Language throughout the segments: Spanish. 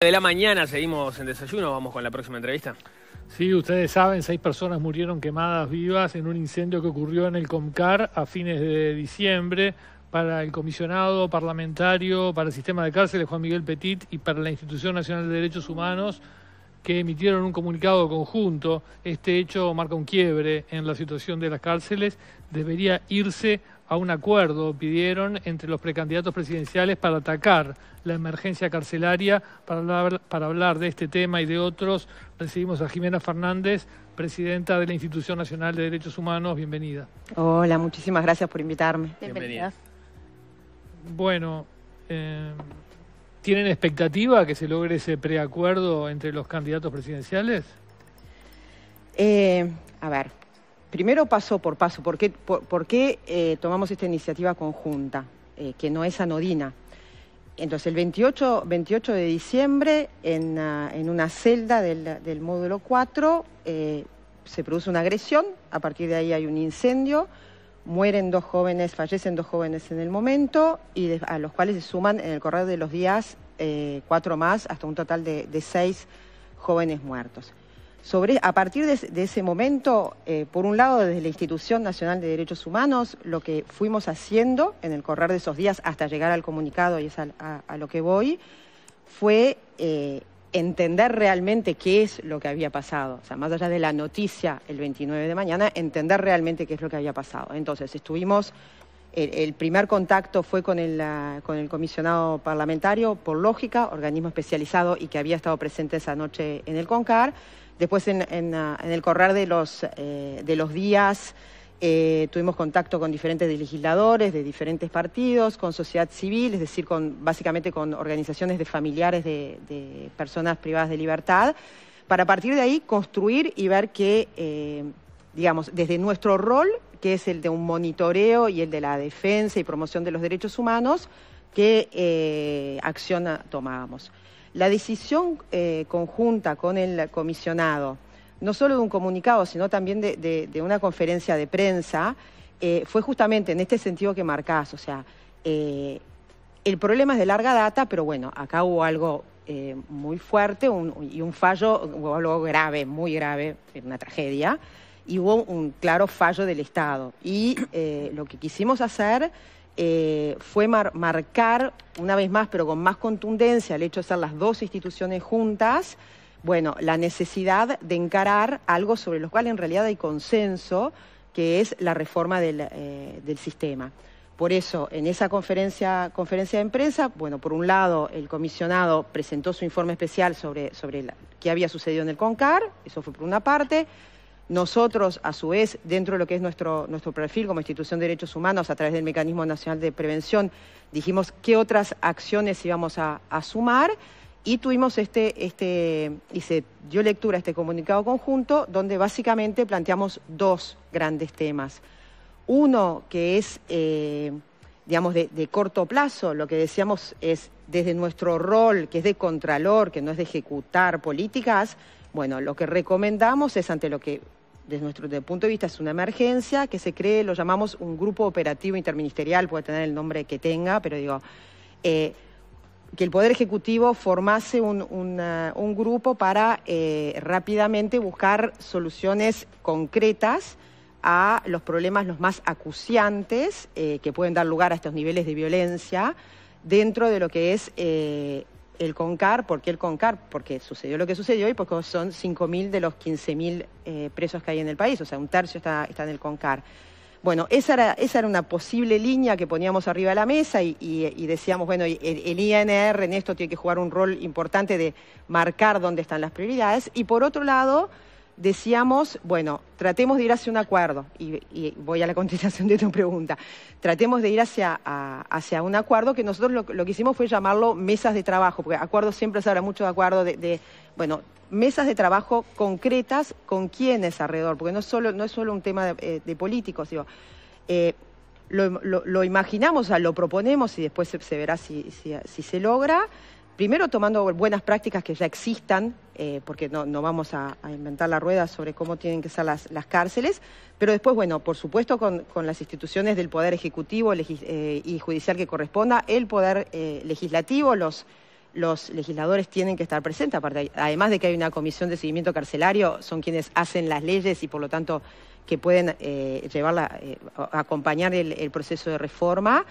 de la mañana seguimos en desayuno, vamos con la próxima entrevista. Sí, ustedes saben, seis personas murieron quemadas vivas en un incendio que ocurrió en el Comcar a fines de diciembre. Para el comisionado parlamentario, para el sistema de cárceles Juan Miguel Petit y para la Institución Nacional de Derechos Humanos, que emitieron un comunicado conjunto, este hecho marca un quiebre en la situación de las cárceles, debería irse a un acuerdo, pidieron, entre los precandidatos presidenciales para atacar la emergencia carcelaria. Para hablar, para hablar de este tema y de otros, recibimos a Jimena Fernández, presidenta de la Institución Nacional de Derechos Humanos. Bienvenida. Hola, muchísimas gracias por invitarme. Bienvenida. Bueno, eh, ¿tienen expectativa que se logre ese preacuerdo entre los candidatos presidenciales? Eh, a ver, primero paso por paso, ¿por qué, eh, tomamos esta iniciativa conjunta, eh, que no es anodina? Entonces, el 28, de diciembre, ah, en, una celda del, módulo 4, eh, se produce una agresión, a partir de ahí hay un incendio, mueren dos jóvenes, fallecen dos jóvenes en el momento, y a los cuales se suman en el correr de los días cuatro más, hasta un total de seis jóvenes muertos. Sobre, a partir de, ese momento, eh, por un lado, desde la Institución Nacional de Derechos Humanos, lo que fuimos haciendo en el correr de esos días hasta llegar al comunicado, y es a, lo que voy, fue eh, entender realmente qué es lo que había pasado. O sea, más allá de la noticia el 29 de mañana, entender realmente qué es lo que había pasado. Entonces, estuvimos... El, primer contacto fue con el, con el comisionado parlamentario, por lógica, organismo especializado y que había estado presente esa noche en el CONCAR Después ah, en, el correr de los, eh, días eh, tuvimos contacto con diferentes legisladores de diferentes partidos, con sociedad civil, es decir, con, básicamente con organizaciones de familiares de, personas privadas de libertad, para partir de ahí construir y ver que, eh, digamos, desde nuestro rol, que es el de un monitoreo y el de la defensa y promoción de los derechos humanos, qué acción ah, tomábamos. La decisión eh, conjunta con el comisionado, no solo de un comunicado, sino también de, una conferencia de prensa, eh, fue justamente en este sentido que marcás, o sea, eh, el problema es de larga data, pero bueno, acá hubo algo muy fuerte y un fallo, hubo algo grave, muy grave, una tragedia, y hubo un claro fallo del Estado. Y lo que quisimos hacer eh, fue marcar, una vez más, pero con más contundencia, el hecho de ser las dos instituciones juntas, bueno, la necesidad de encarar algo sobre lo cual en realidad hay consenso, que es la reforma del, eh, sistema. Por eso, en esa conferencia, conferencia de prensa, bueno, por un lado, el comisionado presentó su informe especial sobre, sobre qué había sucedido en el CONCAR, eso fue por una parte. Nosotros, a su vez, dentro de lo que es nuestro, perfil como institución de derechos humanos, a través del Mecanismo Nacional de Prevención, dijimos qué otras acciones íbamos a, sumar y tuvimos este, este, y se dio lectura a este comunicado conjunto, donde básicamente planteamos dos grandes temas. Uno que es, eh, digamos, de, de corto plazo, lo que decíamos es desde nuestro rol, que es de contralor, que no es de ejecutar políticas, bueno, lo que recomendamos es ante lo que desde nuestro punto de vista es una emergencia, que se cree, lo llamamos un grupo operativo interministerial, puede tener el nombre que tenga, pero digo, eh, que el Poder Ejecutivo formase un, grupo para eh, rápidamente buscar soluciones concretas a los problemas los más acuciantes eh, que pueden dar lugar a estos niveles de violencia dentro de lo que es el CONCAR. ¿Por qué el CONCAR? Porque sucedió lo que sucedió hoy, porque son 5.000 de los 15.000 eh, presos que hay en el país, o sea, un tercio está, en el CONCAR. Bueno, esa era, esa era una posible línea que poníamos arriba de la mesa y, decíamos, bueno, el, el, INR en esto tiene que jugar un rol importante de marcar dónde están las prioridades. Y por otro lado, decíamos, bueno, tratemos de ir hacia un acuerdo, y, voy a la contestación de tu pregunta, tratemos de ir hacia, un acuerdo que nosotros lo, que hicimos fue llamarlo mesas de trabajo, porque acuerdos siempre se habla mucho de acuerdo de, bueno, mesas de trabajo concretas con quienes alrededor, porque no, solo, no es solo un tema de, eh, de políticos, eh, lo, imaginamos, lo proponemos y después se, verá si se logra primero tomando buenas prácticas que ya existan, eh, porque no, vamos a, inventar la rueda sobre cómo tienen que ser las, cárceles, pero después, bueno, por supuesto con, las instituciones del Poder Ejecutivo eh, y Judicial que corresponda, el Poder eh, Legislativo, los, legisladores tienen que estar presentes, aparte, además de que hay una comisión de seguimiento carcelario, son quienes hacen las leyes y por lo tanto que pueden llevarla, acompañar el proceso de reforma.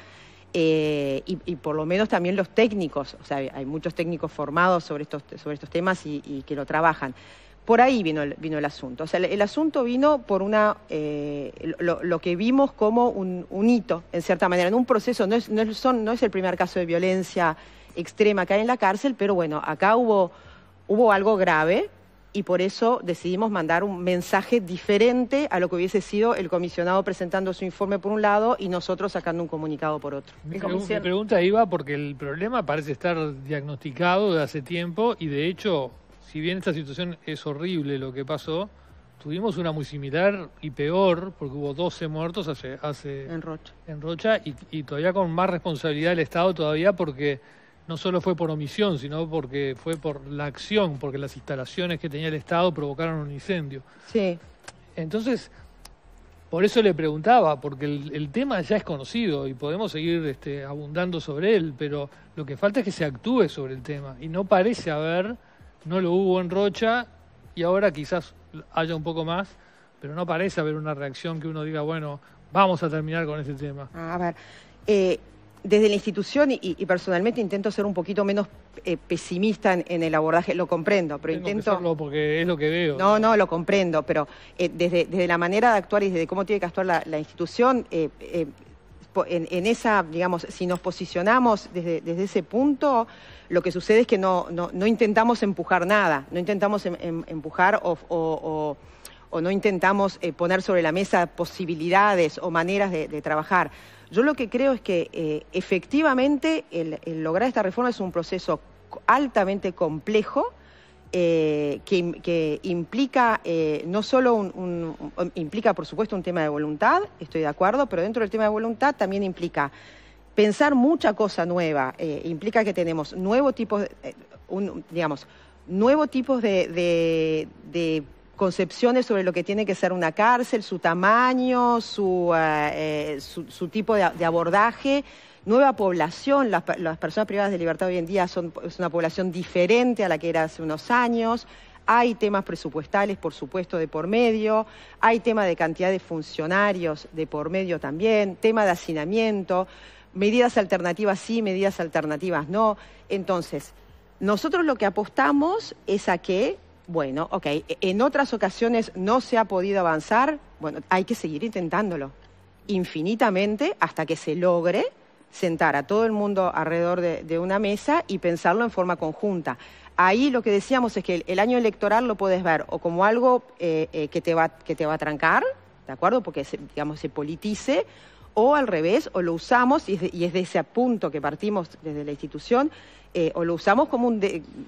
Eh, y, por lo menos también los técnicos, o sea, hay muchos técnicos formados sobre estos, sobre estos temas y, que lo trabajan. Por ahí vino el, vino el asunto. O sea, el, asunto vino por una, eh, lo, que vimos como un, hito, en cierta manera, en un proceso. No es, no, no es el primer caso de violencia extrema que hay en la cárcel, pero bueno, acá hubo, hubo algo grave y por eso decidimos mandar un mensaje diferente a lo que hubiese sido el comisionado presentando su informe por un lado y nosotros sacando un comunicado por otro. Mi, pregunta iba porque el problema parece estar diagnosticado de hace tiempo y de hecho, si bien esta situación es horrible lo que pasó, tuvimos una muy similar y peor, porque hubo 12 muertos hace... hace en Rocha. En Rocha y, y todavía con más responsabilidad del Estado todavía porque no solo fue por omisión, sino porque fue por la acción, porque las instalaciones que tenía el Estado provocaron un incendio. Sí. Entonces, por eso le preguntaba, porque el, tema ya es conocido y podemos seguir este, abundando sobre él, pero lo que falta es que se actúe sobre el tema. Y no parece haber, no lo hubo en Rocha y ahora quizás haya un poco más, pero no parece haber una reacción que uno diga, bueno, vamos a terminar con ese tema. A ver, eh, desde la institución y, personalmente intento ser un poquito menos eh, pesimista en, el abordaje, lo comprendo, pero intento... porque es lo que veo. No, no, lo comprendo, pero eh, desde, la manera de actuar y desde cómo tiene que actuar la, institución, eh, en, esa, digamos, si nos posicionamos desde, ese punto, lo que sucede es que no, intentamos empujar nada, no intentamos em, em, empujar o, no intentamos poner sobre la mesa posibilidades o maneras de, trabajar. Yo lo que creo es que eh, efectivamente el, lograr esta reforma es un proceso altamente complejo. Eh, que, implica eh, no solo un, implica por supuesto un tema de voluntad estoy de acuerdo pero dentro del tema de voluntad también implica pensar mucha cosa nueva implica que tenemos nuevos tipos digamos nuevos tipos de concepciones sobre lo que tiene que ser una cárcel, su tamaño, su, eh, eh, tipo de, abordaje. Nueva población, las, personas privadas de libertad hoy en día son es una población diferente a la que era hace unos años. Hay temas presupuestales, por supuesto, de por medio, hay tema de cantidad de funcionarios de por medio también, tema de hacinamiento, medidas alternativas sí, medidas alternativas no. Entonces, nosotros lo que apostamos es a que bueno, ok. E-, en otras ocasiones no se ha podido avanzar. Bueno, hay que seguir intentándolo infinitamente hasta que se logre sentar a todo el mundo alrededor de, una mesa y pensarlo en forma conjunta. Ahí lo que decíamos es que el, año electoral lo puedes ver o como algo eh, eh, que, te va, que te va a trancar, ¿de acuerdo? Porque, digamos, se politice, o al revés, o lo usamos, y es de, ese punto que partimos desde la institución, eh, o lo usamos como un,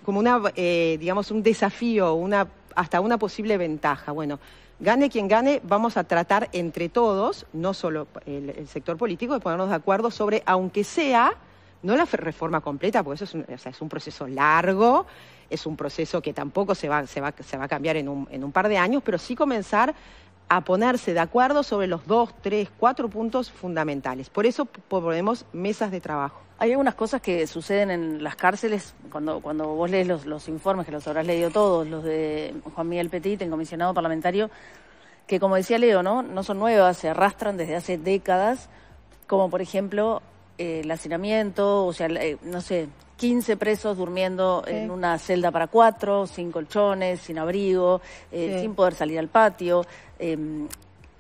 como una, eh, digamos, un desafío, una, hasta una posible ventaja. Bueno, gane quien gane, vamos a tratar entre todos, no solo el, sector político, de ponernos de acuerdo sobre, aunque sea, no la reforma completa, porque eso es un, es un proceso largo, es un proceso que tampoco se va, se va, se va a cambiar en en un, par de años, pero sí comenzar a ponerse de acuerdo sobre los dos, tres, cuatro puntos fundamentales. Por eso proponemos mesas de trabajo. Hay algunas cosas que suceden en las cárceles, cuando, cuando vos lees los, informes, que los habrás leído todos, los de Juan Miguel Petit, el comisionado parlamentario, que como decía Leo, ¿no? no son nuevas, se arrastran desde hace décadas, como por ejemplo eh, el hacinamiento, o sea, eh, no sé, 15 presos durmiendo en una celda para cuatro, sin colchones, sin abrigo, eh, sin poder salir al patio. Em,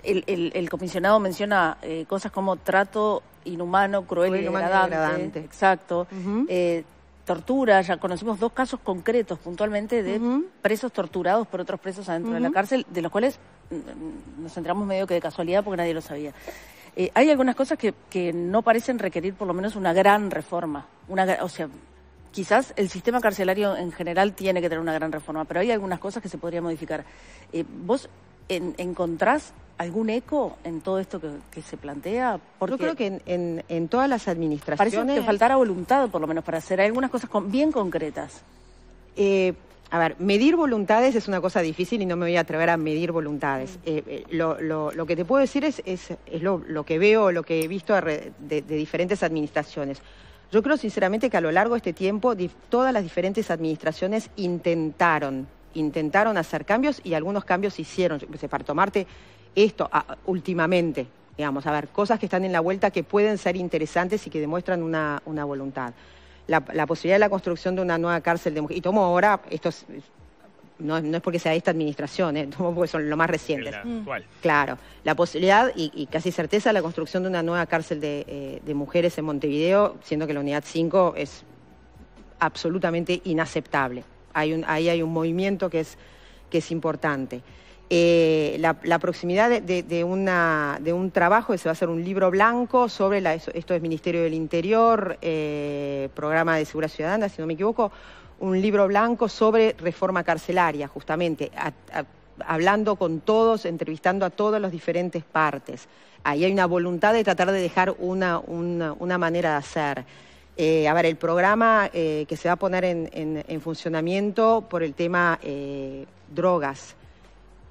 el, comisionado menciona eh, cosas como trato inhumano, cruel, y degradante, Exacto. Eh, tortura, ya conocimos dos casos concretos puntualmente de presos torturados por otros presos adentro de la cárcel, de los cuales mm, mm, nos centramos medio que de casualidad porque nadie lo sabía. hay algunas cosas que, que, no parecen requerir por lo menos una gran reforma, una, o sea, quizás el sistema carcelario en general tiene que tener una gran reforma, pero hay algunas cosas que se podrían modificar. Eh, ¿Vos encontrás algún eco en todo esto que, se plantea? Yo creo que en, todas las administraciones... Parece que faltara voluntad, por lo menos, para hacer algunas cosas bien concretas. Eh, a ver, medir voluntades es una cosa difícil y no me voy a atrever a medir voluntades. Mm. Eh, lo, que te puedo decir es, lo, que veo, lo que he visto de diferentes administraciones. Yo creo sinceramente que a lo largo de este tiempo todas las diferentes administraciones intentaron, intentaron hacer cambios y algunos cambios se hicieron. Pues, para tomarte esto últimamente, digamos, a ver, cosas que están en la vuelta que pueden ser interesantes y que demuestran una, voluntad. La, la, posibilidad de la construcción de una nueva cárcel de mujeres. Y tomo ahora, esto no, es porque sea esta administración, ¿eh? porque son lo más recientes. Mm. Claro, la posibilidad y, casi certeza de la construcción de una nueva cárcel eh, de, mujeres en Montevideo, siendo que la unidad 5 es absolutamente inaceptable. ahí hay un movimiento que es, que es importante. Eh, la, proximidad de, un trabajo, que se va a hacer un libro blanco sobre esto es Ministerio del Interior, Programa de Seguridad Ciudadana, si no me equivoco, un libro blanco sobre reforma carcelaria, justamente, hablando con todos, entrevistando a todas las diferentes partes. Ahí hay una voluntad de tratar de dejar una, manera de hacer. Eh, a ver, el programa eh, que se va a poner en, en, funcionamiento por el tema eh, drogas,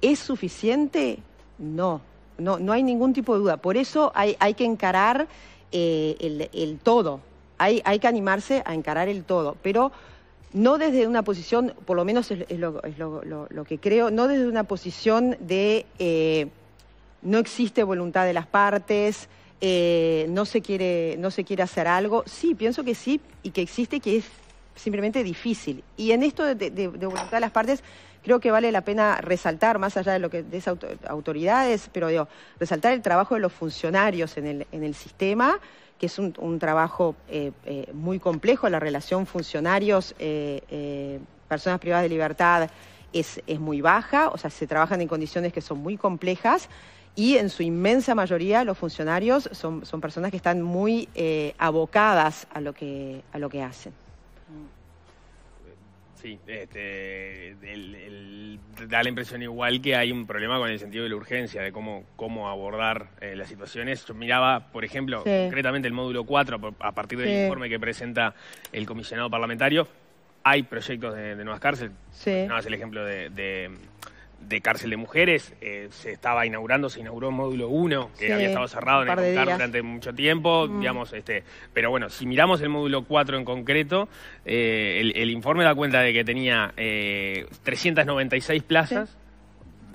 ¿es suficiente? No, no, no hay ningún tipo de duda. Por eso hay, hay que encarar el, el, todo, hay, hay que animarse a encarar el todo. Pero no desde una posición, por lo menos es, lo, que creo, no desde una posición de eh, no existe voluntad de las partes, eh, no, se quiere, no se quiere hacer algo. Sí, pienso que sí y que existe, que es simplemente difícil. Y en esto de, voluntad de las partes, creo que vale la pena resaltar, más allá de lo que de esas autoridades, pero resaltar el trabajo de los funcionarios en el sistema que es un, trabajo eh, eh, muy complejo, la relación funcionarios, eh, personas privadas de libertad es, muy baja, o sea, se trabajan en condiciones que son muy complejas y en su inmensa mayoría los funcionarios son, personas que están muy abocadas a lo que, a lo que hacen. Sí, este, da la impresión igual que hay un problema con el sentido de la urgencia, de cómo, cómo abordar eh, las situaciones. Yo miraba, por ejemplo, concretamente el módulo 4, a partir del informe que presenta el comisionado parlamentario, hay proyectos de, nuevas cárceles. Sí. No, es el ejemplo de, de cárcel de mujeres. Eh, se estaba inaugurando, se inauguró el módulo 1, que había estado cerrado en el durante mucho tiempo, mm. digamos, este, pero bueno, si miramos el módulo 4 en concreto, eh, el, informe da cuenta de que tenía eh, 396 plazas.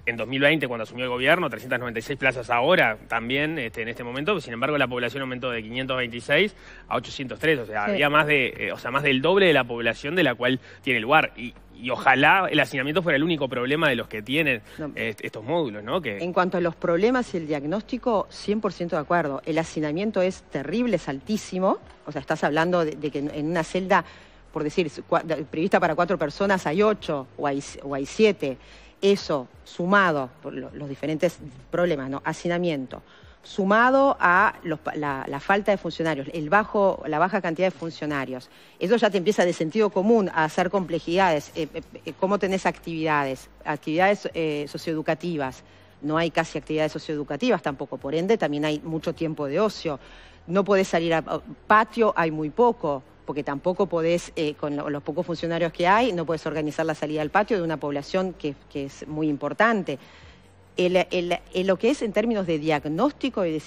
en 2020, cuando asumió el gobierno, 396 plazas ahora también este, en este momento, sin embargo la población aumentó de 526 a 803, o sea, había más de, eh, o sea, más del doble de la población de la cual tiene lugar y ojalá el hacinamiento fuera el único problema de los que tienen estos módulos, ¿no? En cuanto a los problemas y el diagnóstico, 100% de acuerdo. El hacinamiento es terrible, es altísimo. O sea, estás hablando de, que en una celda, por decir, prevista para cuatro personas, hay ocho o hay, siete. Eso, sumado por los diferentes problemas, ¿no? Hacinamiento, sumado a la, falta de funcionarios, el bajo, la baja cantidad de funcionarios. Eso ya te empieza de sentido común a hacer complejidades, eh, eh, eh, cómo tenés actividades, actividades socioeducativas. No hay casi actividades socioeducativas tampoco, por ende también hay mucho tiempo de ocio. No podés salir al patio, hay muy poco porque tampoco podés, con los pocos funcionarios que hay, no podés organizar la salida al patio de una población que es muy importante el, lo que es en términos de diagnóstico y de,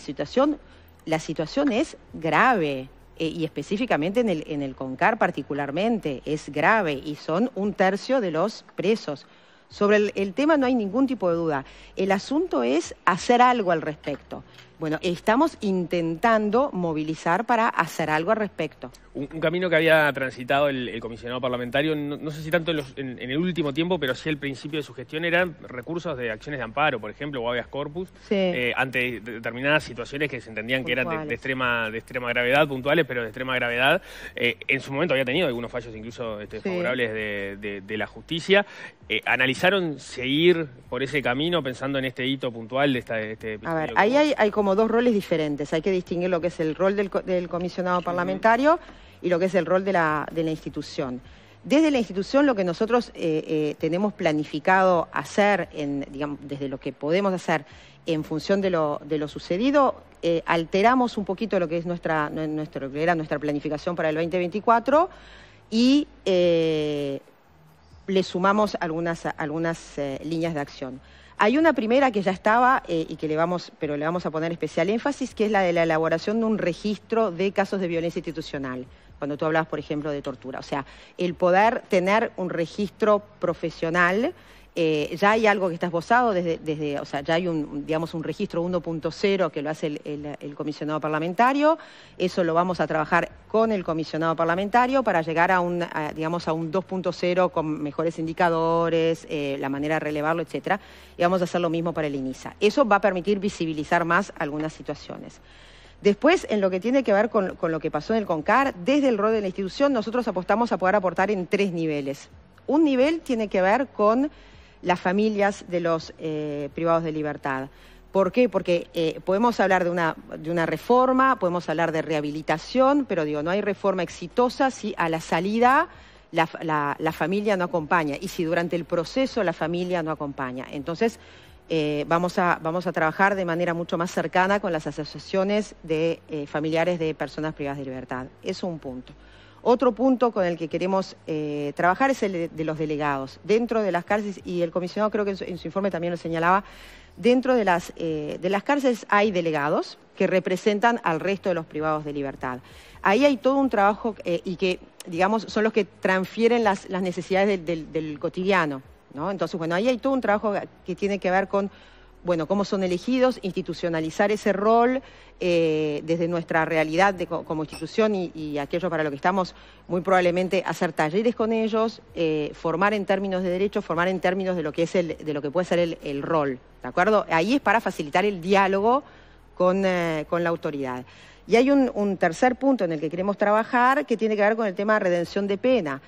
situación, la situación es grave eh, y específicamente en el, CONCAR particularmente, es grave y son un tercio de los presos. Sobre el, tema no hay ningún tipo de duda. El asunto es hacer algo al respecto. Bueno, estamos intentando movilizar para hacer algo al respecto un, camino que había transitado el, comisionado parlamentario, no, sé si tanto en, el último tiempo, pero sí el principio de su gestión, eran recursos de acciones de amparo, por ejemplo, o habeas corpus, eh, ante determinadas situaciones que se entendían que eran de, extrema, de extrema gravedad, puntuales, pero de extrema gravedad. Eh, en su momento había tenido algunos fallos incluso este, favorables de, la justicia. Eh, ¿Analizaron seguir por ese camino pensando en este hito puntual de, esta, este A ver, ahí hay, hay, como dos roles diferentes. Hay que distinguir lo que es el rol del, comisionado parlamentario y lo que es el rol de la, de la institución. Desde la institución lo que nosotros eh, eh, tenemos planificado hacer, digamos, desde lo que podemos hacer en función de lo, de lo sucedido, eh, alteramos un poquito lo que es nuestra, era nuestra planificación para el 2024 y le sumamos algunas, algunas líneas de acción. Hay una primera que ya estaba y que le vamos, pero le vamos a poner especial énfasis, que es la de la elaboración de un registro de casos de violencia institucional cuando tú hablabas, por ejemplo, de tortura. O sea, el poder tener un registro profesional, eh, ya hay algo que está esbozado desde, desde o sea, ya hay un, digamos, un registro 1.0 que lo hace el, comisionado parlamentario, eso lo vamos a trabajar con el comisionado parlamentario para llegar a un, digamos, a un 2.0 con mejores indicadores, eh, la manera de relevarlo, etcétera, y vamos a hacer lo mismo para el INISA. Eso va a permitir visibilizar más algunas situaciones. Después, en lo que tiene que ver con, lo que pasó en el CONCAR, desde el rol de la institución, nosotros apostamos a poder aportar en tres niveles. Un nivel tiene que ver con las familias de los eh, privados de libertad. ¿Por qué? Porque eh, podemos hablar de una, reforma, podemos hablar de rehabilitación, pero digo, no hay reforma exitosa si a la salida la, la familia no acompaña y si durante el proceso la familia no acompaña. Entonces, eh, vamos, a, vamos a trabajar de manera mucho más cercana con las asociaciones de eh, familiares de personas privadas de libertad. Es un punto. Otro punto con el que queremos eh, trabajar es el de, los delegados. Dentro de las cárceles, y el comisionado creo que en su, informe también lo señalaba, dentro de las, de las cárceles hay delegados que representan al resto de los privados de libertad. Ahí hay todo un trabajo y que, digamos, son los que transfieren las, necesidades del, del cotidiano. Entonces, bueno, ahí hay todo un trabajo que tiene que ver con, bueno, cómo son elegidos, institucionalizar ese rol eh, desde nuestra realidad como institución y, aquello para lo que estamos, muy probablemente hacer talleres con ellos, eh, formar en términos de derechos, formar en términos de lo que es el, de lo que puede ser el, rol, ¿de acuerdo? Ahí es para facilitar el diálogo con, eh, la autoridad. Y hay un, tercer punto en el que queremos trabajar que tiene que ver con el tema de redención de pena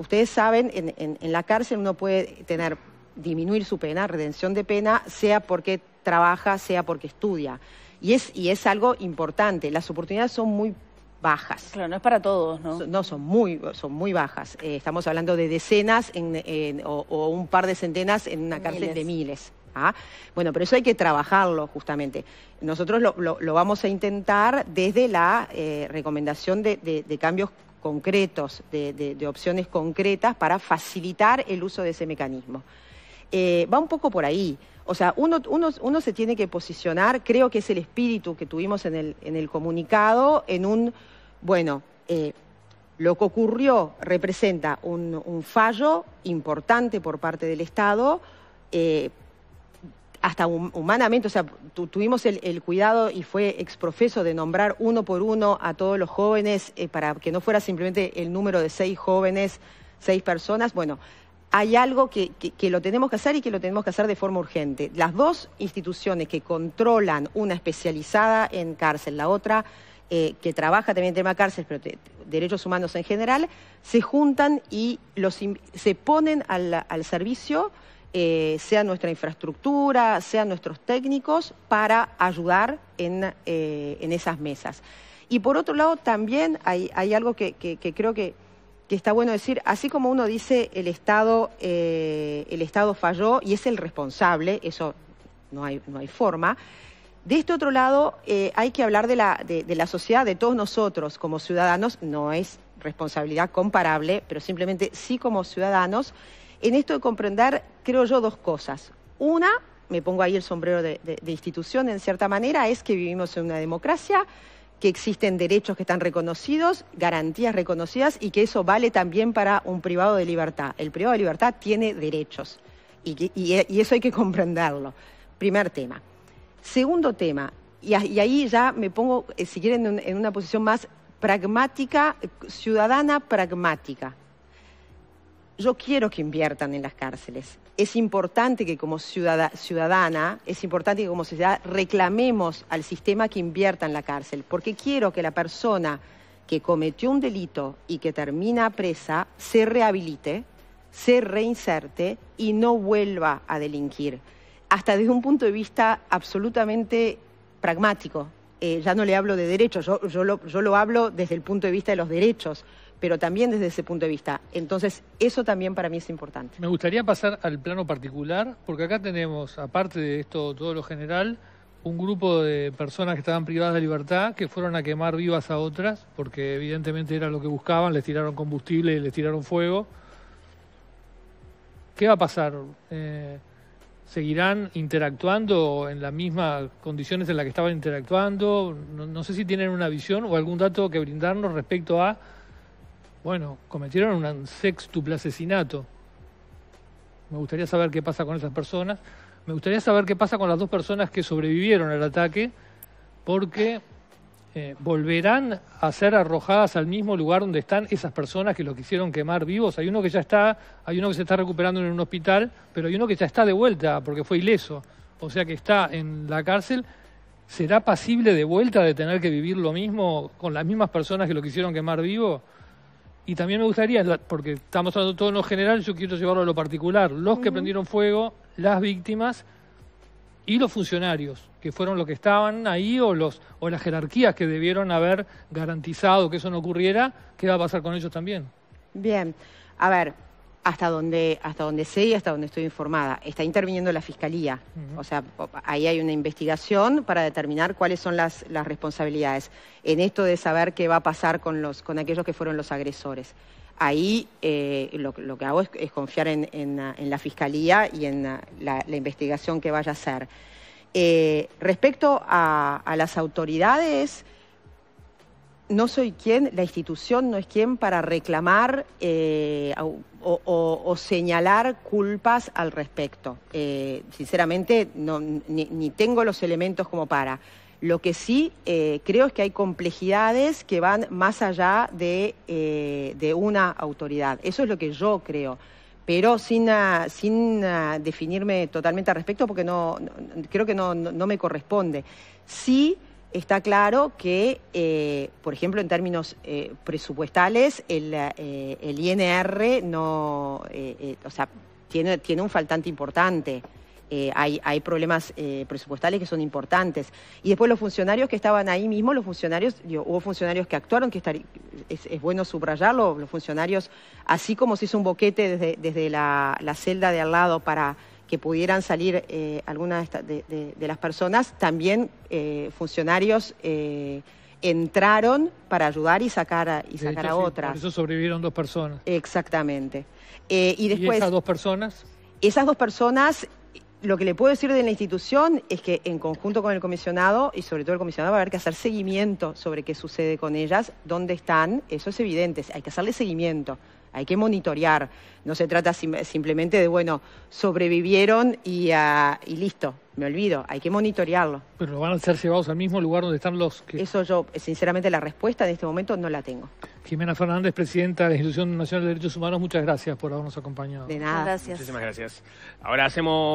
ustedes saben, en, la cárcel uno puede tener, disminuir su pena, redención de pena, sea porque trabaja, sea porque estudia. Y es, y es algo importante. Las oportunidades son muy bajas. Claro, no es para todos, ¿no? No, son muy, bajas. Eh, estamos hablando de decenas o, un par de centenas en una cárcel de miles. ¿ah? Bueno, pero eso hay que trabajarlo justamente. Nosotros lo, lo, vamos a intentar desde la eh, recomendación de cambios concretos, de, opciones concretas para facilitar el uso de ese mecanismo. Eh, va un poco por ahí. O sea, uno, se tiene que posicionar, creo que es el espíritu que tuvimos en el, en el comunicado, en un, bueno, eh, lo que ocurrió representa un, fallo importante por parte del Estado, eh, hasta humanamente, o sea, tuvimos el, cuidado y fue exprofeso de nombrar uno por uno a todos los jóvenes eh, para que no fuera simplemente el número de seis jóvenes, seis personas. Bueno, hay algo que, lo tenemos que hacer y que lo tenemos que hacer de forma urgente. Las dos instituciones que controlan, una especializada en cárcel, la otra eh, que trabaja también en tema cárcel, pero derechos humanos en general, se juntan y los, se ponen al servicio eh, sea nuestra infraestructura, sean nuestros técnicos, para ayudar en, eh, esas mesas. Y por otro lado, también hay, algo que, creo que, está bueno decir, así como uno dice el Estado, eh, el Estado falló y es el responsable, eso no hay, no hay forma. De este otro lado, hay que hablar de la, de la, sociedad, de todos nosotros como ciudadanos, no es responsabilidad comparable, pero simplemente sí como ciudadanos, en esto de comprender, creo yo, dos cosas. Una, me pongo ahí el sombrero de, institución, en cierta manera, es que vivimos en una democracia que existen derechos que están reconocidos, garantías reconocidas y que eso vale también para un privado de libertad. El privado de libertad tiene derechos y, eso hay que comprenderlo. Primer tema. Segundo tema, y, ahí ya me pongo, eh, si quieren, en, una posición más pragmática, ciudadana pragmática yo quiero que inviertan en las cárceles. Es importante que como ciudadana, es importante que como sociedad reclamemos al sistema que invierta en la cárcel, porque quiero que la persona que cometió un delito y que termina presa se rehabilite, se reinserte y no vuelva a delinquir. Hasta desde un punto de vista absolutamente pragmático. Eh, ya no le hablo de derechos, yo lo hablo desde el punto de vista de los derechos pero también desde ese punto de vista. Entonces, eso también para mí es importante. Me gustaría pasar al plano particular, porque acá tenemos, aparte de esto, todo lo general, un grupo de personas que estaban privadas de libertad que fueron a quemar vivas a otras, porque evidentemente era lo que buscaban, les tiraron combustible les tiraron fuego. ¿Qué va a pasar? Eh, ¿Seguirán interactuando en las mismas condiciones en las que estaban interactuando? no sé si tienen una visión o algún dato que brindarnos respecto a bueno, cometieron un sextuple asesinato. Me gustaría saber qué pasa con esas personas. Me gustaría saber qué pasa con las dos personas que sobrevivieron al ataque, porque eh, volverán a ser arrojadas al mismo lugar donde están esas personas que lo quisieron quemar vivos. Hay uno que ya está, hay uno que se está recuperando en un hospital, pero hay uno que ya está de vuelta porque fue ileso. O sea que está en la cárcel. ¿Será pasible de vuelta de tener que vivir lo mismo con las mismas personas que lo quisieron quemar vivo? Y también me gustaría, porque estamos hablando todo en lo general, yo quiero llevarlo a lo particular, los que prendieron fuego, las víctimas y los funcionarios, que fueron los que estaban ahí o, los, o las jerarquías que debieron haber garantizado que eso no ocurriera, ¿qué va a pasar con ellos también? Bien, a ver, hasta donde hasta sé y hasta donde estoy informada. Está interviniendo la fiscalía, o sea, ahí hay una investigación para determinar cuáles son las, las responsabilidades en esto de saber qué va a pasar con los con aquellos que fueron los agresores. Ahí eh, lo, que hago es, confiar en, en, la fiscalía y en ah, la, investigación que vaya a hacer. Eh, respecto a las autoridades no soy quien, la institución no es quien para reclamar eh, o, señalar culpas al respecto. Eh, sinceramente, no, ni, tengo los elementos como para. Lo que sí eh, creo es que hay complejidades que van más allá de, una autoridad. Eso es lo que yo creo pero sin, ah, ah, definirme totalmente al respecto porque no, creo que no, me corresponde. Sí está claro que, eh, por ejemplo, en términos eh, presupuestales, el, eh, INR no, o sea, tiene, un faltante importante. Hay, hay, problemas presupuestales que son importantes. Y después los funcionarios que estaban ahí mismo, los funcionarios, hubo funcionarios que actuaron, que es, bueno subrayarlo, los funcionarios, así como se hizo un boquete desde, la celda de al lado para que pudieran salir eh, algunas de, las personas, también eh, funcionarios eh, entraron para ayudar y sacar a, y sacar a otras. Por eso sobrevivieron dos personas. Exactamente. y después. ¿Y esas dos personas? Esas dos personas lo que le puedo decir de la institución es que en conjunto con el comisionado y sobre todo el comisionado va a haber que hacer seguimiento sobre qué sucede con ellas, dónde están, eso es evidente, hay que hacerle seguimiento hay que monitorear. No se trata simplemente de, bueno, sobrevivieron ah, y, listo, me olvido, hay que monitorearlo. Pero van a ser llevados al mismo lugar donde están los que... Eso yo, sinceramente, la respuesta en este momento no la tengo. Jimena Fernández, presidenta de la Institución Nacional de Derechos Humanos, muchas gracias por habernos acompañado. De nada. Gracias. Muchísimas gracias. Ahora hacemos...